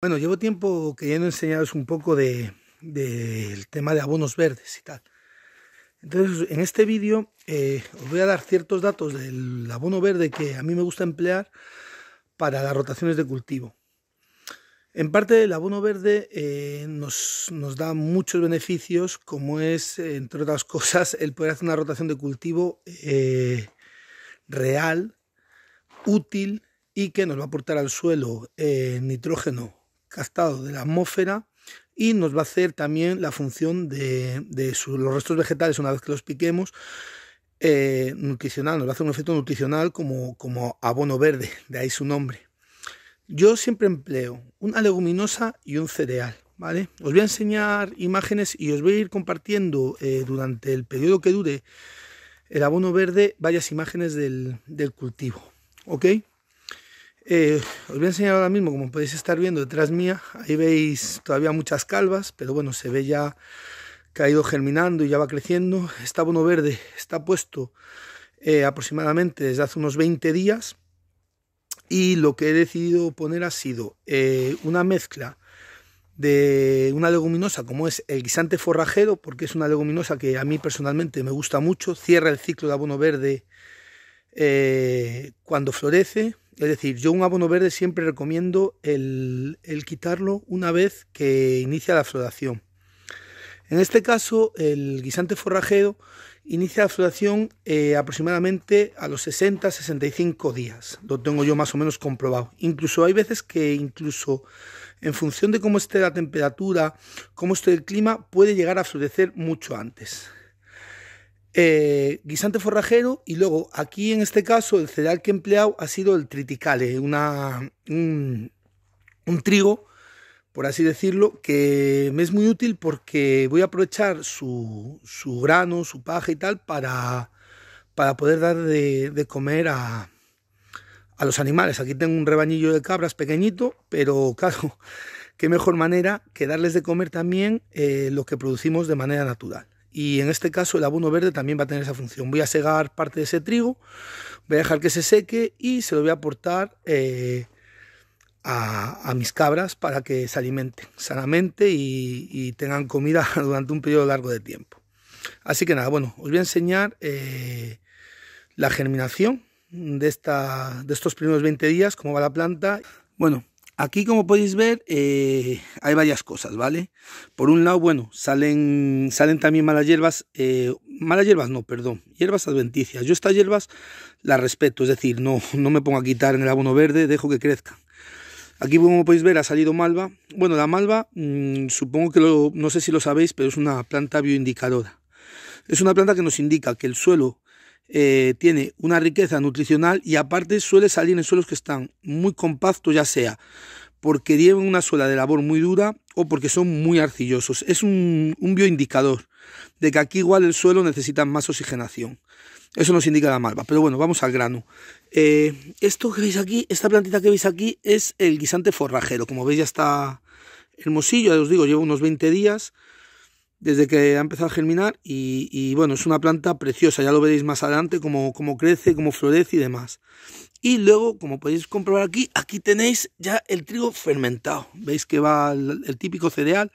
Bueno, llevo tiempo queriendo enseñaros un poco del tema de abonos verdes y tal. Entonces, en este vídeo eh, os voy a dar ciertos datos del abono verde que a mí me gusta emplear para las rotaciones de cultivo. En parte, el abono verde eh, nos, da muchos beneficios, como es, entre otras cosas, el poder hacer una rotación de cultivo eh, real, útil y que nos va a aportar al suelo nitrógeno castado de la atmósfera y nos va a hacer también la función de, los restos vegetales una vez que los piquemos. Eh, nutricional, nos va a hacer un efecto nutricional como, como abono verde, de ahí su nombre. Yo siempre empleo una leguminosa y un cereal, ¿vale? Os voy a enseñar imágenes y os voy a ir compartiendo eh, durante el periodo que dure el abono verde varias imágenes del, del cultivo, ¿ok? Eh, os voy a enseñar ahora mismo, como podéis estar viendo detrás mía, ahí veis todavía muchas calvas, pero bueno, se ve ya que ha ido germinando y ya va creciendo. Este abono verde está puesto eh, aproximadamente desde hace unos 20 días y lo que he decidido poner ha sido eh, una mezcla de una leguminosa como es el guisante forrajero, porque es una leguminosa que a mí personalmente me gusta mucho, cierra el ciclo de abono verde cuando florece, es decir, yo un abono verde siempre recomiendo el, quitarlo una vez que inicia la floración. En este caso, el guisante forrajero inicia la floración eh, aproximadamente a los 60-65 días. Lo tengo yo más o menos comprobado. Incluso hay veces que incluso en función de cómo esté la temperatura, cómo esté el clima, puede llegar a florecer mucho antes. Eh, guisante forrajero y luego aquí en este caso el cereal que he empleado ha sido el triticale, una, un, trigo, por así decirlo, que me es muy útil porque voy a aprovechar su, grano, su paja y tal para, para poder dar de, comer a, a los animales. Aquí tengo un rebañillo de cabras pequeñito, pero claro, qué mejor manera que darles de comer también eh, lo que producimos de manera natural y en este caso el abono verde también va a tener esa función. Voy a segar parte de ese trigo, voy a dejar que se seque y se lo voy a aportar eh, a, mis cabras para que se alimenten sanamente y, tengan comida durante un periodo largo de tiempo. Así que nada, bueno, os voy a enseñar eh, la germinación de, esta, de estos primeros 20 días, cómo va la planta. Bueno, Aquí como podéis ver eh, hay varias cosas, ¿vale? Por un lado, bueno, salen, salen también malas hierbas, eh, malas hierbas no, perdón, hierbas adventicias. Yo estas hierbas las respeto, es decir, no, no me pongo a quitar en el abono verde, dejo que crezcan. Aquí como podéis ver ha salido malva. Bueno, la malva mm, supongo que no sé si lo sabéis, pero es una planta bioindicadora. Es una planta que nos indica que el suelo eh, tiene una riqueza nutricional y aparte suele salir en suelos que están muy compactos, ya sea porque llevan una suela de labor muy dura o porque son muy arcillosos. Es un, bioindicador de que aquí igual el suelo necesita más oxigenación. Eso nos indica la malva. Pero bueno, vamos al grano. Eh, esto que veis aquí, esta plantita que veis aquí es el guisante forrajero. Como veis ya está hermosillo, ya os digo, lleva unos 20 días desde que ha empezado a germinar y, bueno, es una planta preciosa, ya lo veréis más adelante cómo, cómo crece, cómo florece y demás. Y luego, como podéis comprobar aquí, aquí tenéis ya el trigo fermentado. Veis que va el, típico cereal,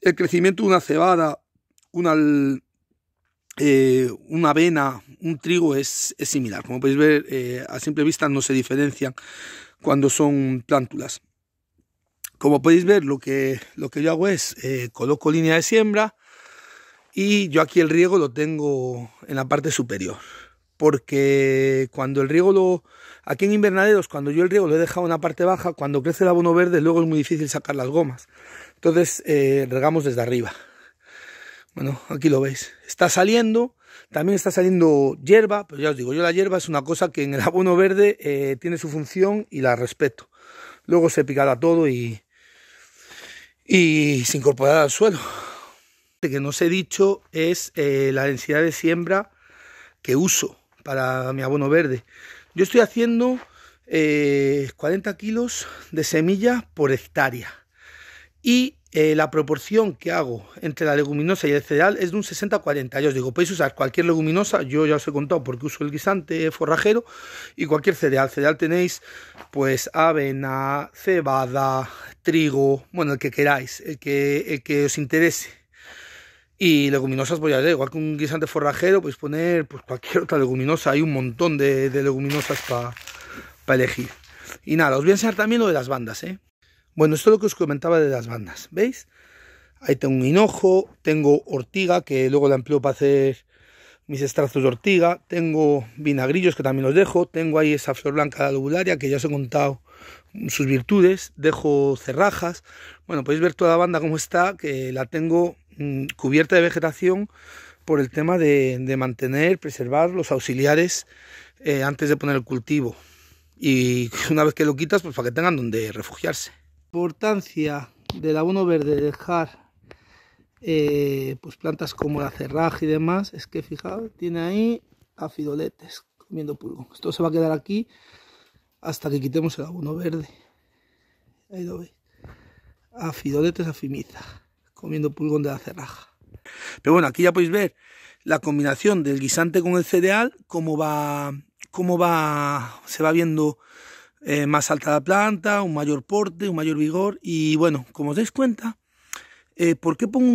el crecimiento de una cebada, una, eh, una avena, un trigo es, similar. Como podéis ver, eh, a simple vista no se diferencian cuando son plántulas. Como podéis ver, lo que, lo que yo hago es, eh, coloco línea de siembra y yo aquí el riego lo tengo en la parte superior. Porque cuando el riego lo... Aquí en invernaderos, cuando yo el riego lo he dejado en la parte baja, cuando crece el abono verde, luego es muy difícil sacar las gomas. Entonces eh, regamos desde arriba. Bueno, aquí lo veis. Está saliendo, también está saliendo hierba, pero ya os digo, yo la hierba es una cosa que en el abono verde eh, tiene su función y la respeto. Luego se picará todo y, y se incorporará al suelo. Lo que no os he dicho es eh, la densidad de siembra que uso para mi abono verde. Yo estoy haciendo 40 eh, kilos de semilla por hectárea y eh, la proporción que hago entre la leguminosa y el cereal es de un 60-40. Ya os digo, podéis usar cualquier leguminosa, yo ya os he contado porque uso el guisante forrajero, y cualquier cereal. Cereal tenéis pues avena, cebada, trigo, bueno, el que queráis, el que, el que os interese. Y leguminosas, voy pues, a igual que un guisante forrajero, podéis poner pues, cualquier otra leguminosa. Hay un montón de, leguminosas para elegir. Y nada, os voy a enseñar también lo de las bandas, ¿eh? Bueno, esto es lo que os comentaba de las bandas, ¿veis? Ahí tengo un hinojo, tengo ortiga, que luego la empleo para hacer mis estrazos de ortiga, tengo vinagrillos que también los dejo, tengo ahí esa flor blanca de lobularia que ya os he contado sus virtudes, dejo cerrajas, bueno, podéis ver toda la banda como está, que la tengo mm, cubierta de vegetación por el tema de, mantener, preservar los auxiliares eh, antes de poner el cultivo. Y una vez que lo quitas, pues para que tengan donde refugiarse importancia del abono verde dejar eh, pues plantas como la cerraja y demás es que fijaos tiene ahí afidoletes comiendo pulgón esto se va a quedar aquí hasta que quitemos el abono verde ahí lo veis afidoletes afimiza comiendo pulgón de la cerraja pero bueno aquí ya podéis ver la combinación del guisante con el cereal cómo va cómo va se va viendo eh, más alta la planta, un mayor porte, un mayor vigor. Y bueno, como os dais cuenta, eh, ¿por qué pongo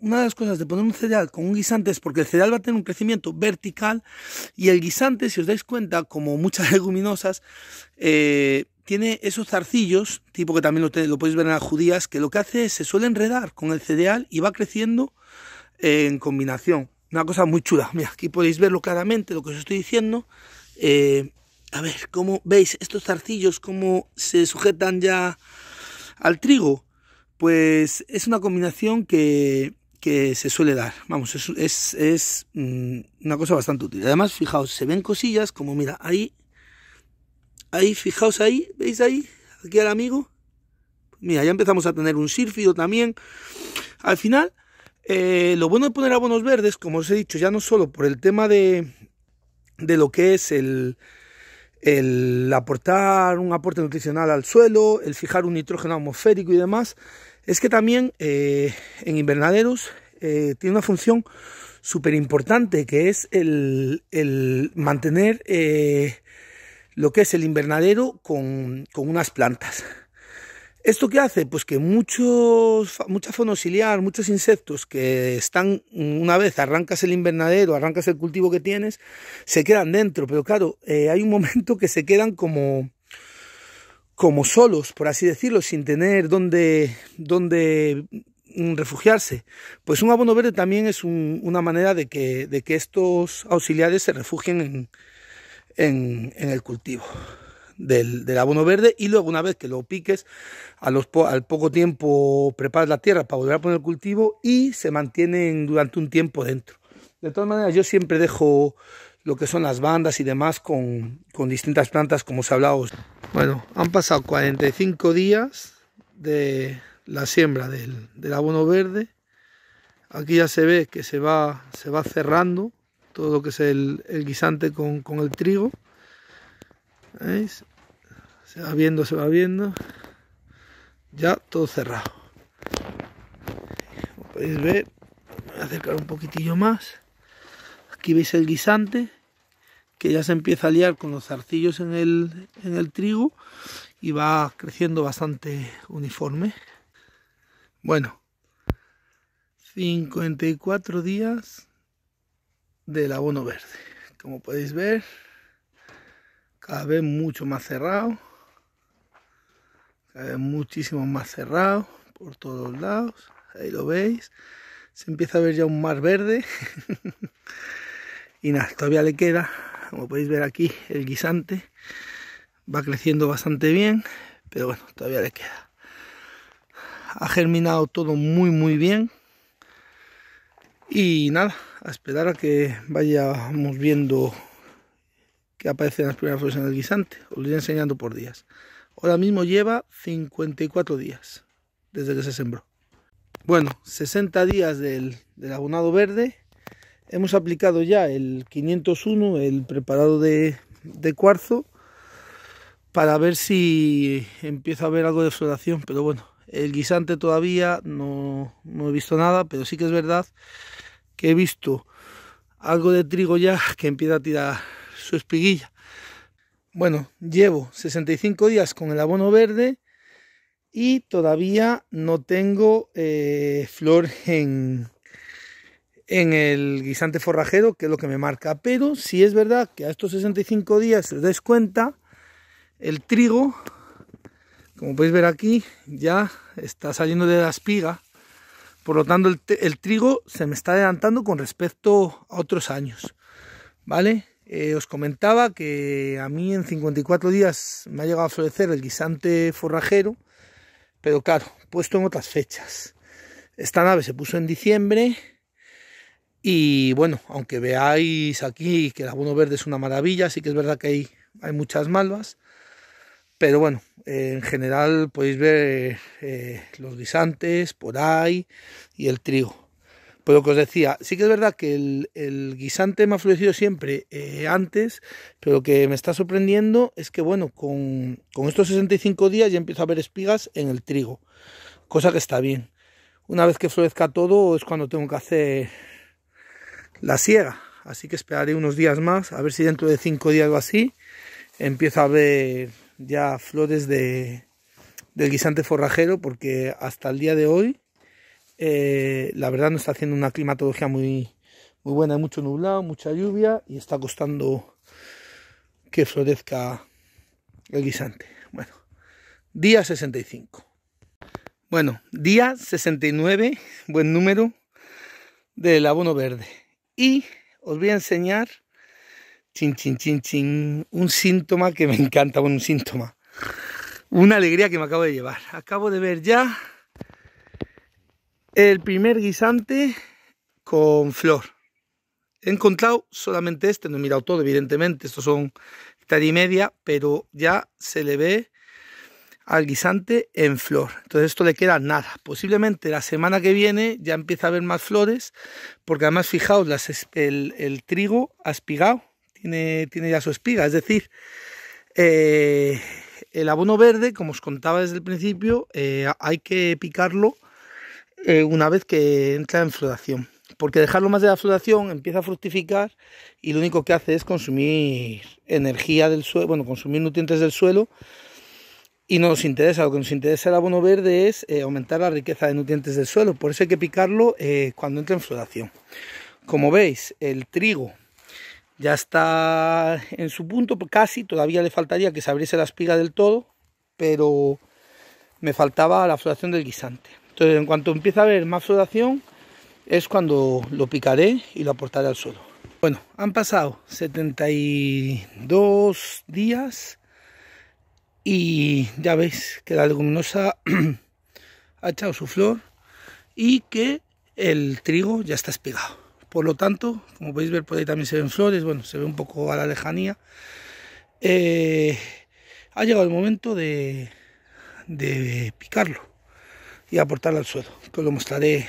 una de las cosas de poner un cereal con un guisante? Es porque el cereal va a tener un crecimiento vertical y el guisante, si os dais cuenta, como muchas leguminosas, eh, tiene esos zarcillos, tipo que también lo, podéis ver en las judías, que lo que hace es se suele enredar con el cereal y va creciendo en combinación. Una cosa muy chula. Mira, aquí podéis verlo claramente, lo que os estoy diciendo. A ver, ¿cómo veis estos zarcillos, cómo se sujetan ya al trigo? Pues es una combinación que, se suele dar. Vamos, es, mm, una cosa bastante útil. Además, fijaos, se ven cosillas como, mira, ahí, ahí, fijaos ahí, ¿veis ahí? Aquí al amigo. Mira, ya empezamos a tener un sírfido también. Al final, eh, lo bueno de poner abonos verdes, como os he dicho, ya no solo por el tema de, de lo que es el, el aportar un aporte nutricional al suelo, el fijar un nitrógeno atmosférico y demás, es que también eh, en invernaderos eh, tiene una función súper importante que es el, mantener eh, lo que es el invernadero con unas plantas. ¿Esto qué hace? Pues que muchos, mucha auxiliares, muchos insectos que están, mm, una vez arrancas el invernadero, arrancas el cultivo que tienes, se quedan dentro. Pero claro, eh, hay un momento que se quedan como, como solos, por así decirlo, sin tener dónde, dónde mm, refugiarse. Pues un abono verde también es una manera de que, de que, estos auxiliares se refugien en el cultivo del, abono verde y luego una vez que lo piques, al poco tiempo preparas la tierra para volver a poner el cultivo y se mantienen durante un tiempo dentro. De todas maneras, yo siempre dejo lo que son las bandas y demás con, distintas plantas, como os he hablado. Bueno, han pasado 45 días de la siembra del, abono verde. Aquí ya se ve que se va, se va cerrando todo lo que es el, guisante con el trigo. ¿Veis? Se va viendo, se va viendo. Ya todo cerrado. Como podéis ver, voy a acercar un poquitillo más. Aquí veis el guisante que ya se empieza a liar con los zarcillos en el, en el trigo y va creciendo bastante uniforme. Bueno, 54 días del abono verde. Como podéis ver, cada vez mucho más cerrado, cada vez muchísimo más cerrado por todos lados, ahí lo veis, se empieza a ver ya un mar verde y nada, todavía le queda, como podéis ver aquí, el guisante va creciendo bastante bien, pero bueno, todavía le queda. Ha germinado todo muy muy bien y nada, a esperar a que vayamos viendo que aparecen las primeras flores en el guisante. Os lo iré enseñando por días. Ahora mismo lleva 54 días desde que se sembró. Bueno, 60 días del, abonado verde. Hemos aplicado ya el 501, el preparado de, cuarzo, para ver si empieza a haber algo de floración. Pero bueno, el guisante todavía no, no he visto nada, pero sí que es verdad que he visto algo de trigo ya que empieza a tirar su espiguilla. Bueno, llevo 65 días con el abono verde y todavía no tengo eh, flor en, en el guisante forrajero, que es lo que me marca. Pero si es verdad que a estos 65 días os dais cuenta, el trigo, como podéis ver aquí, ya está saliendo de la espiga. Por lo tanto, el trigo se me está adelantando con respecto a otros años. ¿Vale? Eh, os comentaba que a mí en 54 días me ha llegado a florecer el guisante forrajero, pero claro, puesto en otras fechas. Esta nave se puso en diciembre y bueno, aunque veáis aquí que el abono verde es una maravilla, sí que es verdad que hay, hay muchas malvas, pero bueno, en general podéis ver eh, los guisantes por ahí y el trigo. Pues lo que os decía, sí que es verdad que el, guisante me ha florecido siempre eh, antes, pero lo que me está sorprendiendo es que, bueno, con, estos 65 días ya empiezo a ver espigas en el trigo, cosa que está bien. Una vez que florezca todo es cuando tengo que hacer la siega, así que esperaré unos días más, a ver si dentro de 5 días o así empiezo a ver ya flores de, del guisante forrajero, porque hasta el día de hoy eh, la verdad no está haciendo una climatología muy, muy buena, hay mucho nublado, mucha lluvia y está costando que florezca el guisante. Bueno, día 65. Bueno, día 69, buen número, del abono verde. Y os voy a enseñar, chin, chin, chin, chin, un síntoma que me encanta, bueno, un síntoma. Una alegría que me acabo de llevar. Acabo de ver ya el primer guisante con flor. He encontrado solamente este, no he mirado todo, evidentemente, estos son hectárea y media, pero ya se le ve al guisante en flor. Entonces esto le queda nada. Posiblemente la semana que viene ya empieza a haber más flores, porque además fijaos, las, el, trigo ha tiene, tiene ya su espiga, es decir, eh, el abono verde, como os contaba desde el principio, eh, hay que picarlo eh, una vez que entra en floración. Porque dejarlo más de la floración empieza a fructificar y lo único que hace es consumir energía del suelo, bueno, consumir nutrientes del suelo y no nos interesa. Lo que nos interesa el abono verde es eh, aumentar la riqueza de nutrientes del suelo. Por eso hay que picarlo eh, cuando entra en floración. Como veis, el trigo ya está en su punto, casi todavía le faltaría que se abriese la espiga del todo, pero me faltaba la floración del guisante. Entonces, en cuanto empiece a haber más floración, es cuando lo picaré y lo aportaré al suelo. Bueno, han pasado 72 días y ya veis que la leguminosa ha echado su flor y que el trigo ya está espigado. Por lo tanto, como podéis ver por ahí también se ven flores, bueno, se ve un poco a la lejanía. Eh, ha llegado el momento de picarlo y aportarla al suelo, que lo mostraré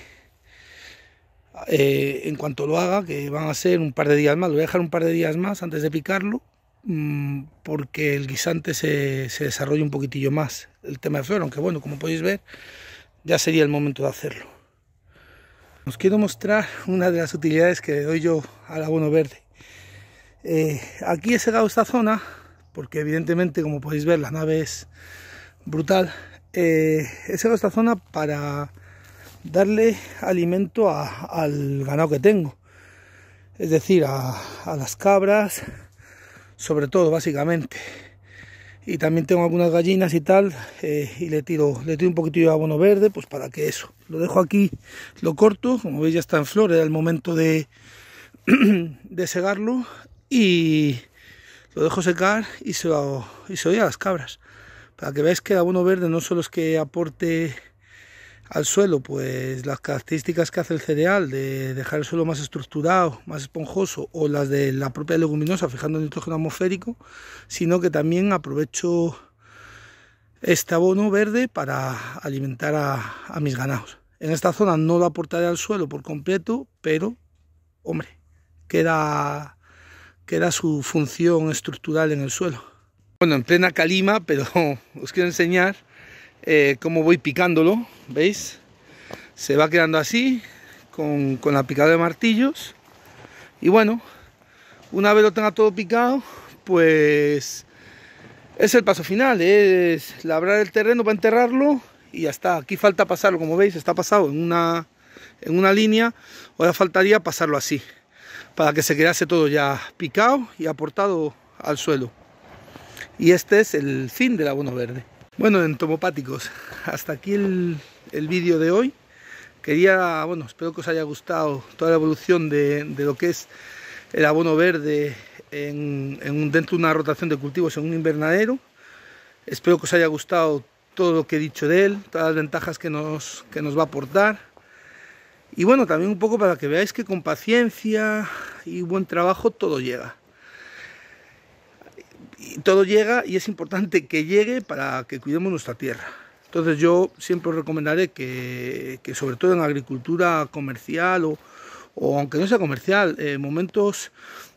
eh, en cuanto lo haga, que van a ser un par de días más, lo voy a dejar un par de días más antes de picarlo, mm, porque el guisante se, se desarrolla un poquitillo más, el tema de flor, aunque bueno, como podéis ver, ya sería el momento de hacerlo. Os quiero mostrar una de las utilidades que le doy yo al abono verde. Eh, aquí he segado esta zona, porque evidentemente, como podéis ver, la nave es brutal, eh, he cerrado esta zona para darle alimento al ganado que tengo, es decir, a, las cabras, sobre todo, básicamente y también tengo algunas gallinas y tal eh, y le tiro le tiro un poquito de abono verde pues para que eso lo dejo aquí lo corto como veis ya está en flor era el momento de de segarlo y lo dejo secar y se lo, y a las cabras para que veáis que el abono verde no solo es que aporte al suelo, pues las características que hace el cereal de dejar el suelo más estructurado, más esponjoso, o las de la propia leguminosa, fijando el nitrógeno atmosférico, sino que también aprovecho este abono verde para alimentar a, mis ganados. En esta zona no lo aportaré al suelo por completo, pero, hombre, queda, queda su función estructural en el suelo bueno, en plena calima, pero os quiero enseñar eh, cómo voy picándolo, ¿veis? Se va quedando así, con, la picada de martillos. Y bueno, una vez lo tenga todo picado, pues es el paso final, es labrar el terreno para enterrarlo y ya está. Aquí falta pasarlo, como veis, está pasado en una, en una línea, ahora faltaría pasarlo así, para que se quedase todo ya picado y aportado al suelo. Y este es el fin del abono verde. Bueno, entomopáticos, hasta aquí el, el vídeo de hoy. Quería, bueno, espero que os haya gustado toda la evolución de, lo que es el abono verde en, dentro de una rotación de cultivos en un invernadero. Espero que os haya gustado todo lo que he dicho de él, todas las ventajas que nos, que nos va a aportar. Y bueno, también un poco para que veáis que con paciencia y buen trabajo todo llega todo llega y es importante que llegue para que cuidemos nuestra tierra. Entonces yo siempre recomendaré que, sobre todo en agricultura comercial o, aunque no sea comercial, en eh, momentos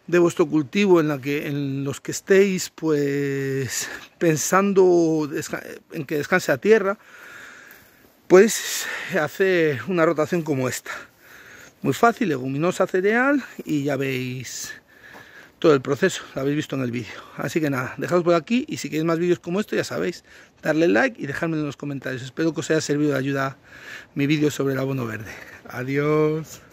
de vuestro cultivo en, la que, en los que estéis pues pensando en que descanse la tierra, pues hacer una rotación como esta. Muy fácil, leguminosa, cereal y ya veis todo el proceso, lo habéis visto en el vídeo. Así que nada, dejados por aquí y si queréis más vídeos como esto ya sabéis, darle like y dejadme en los comentarios. Espero que os haya servido de ayuda mi vídeo sobre el abono verde. Adiós.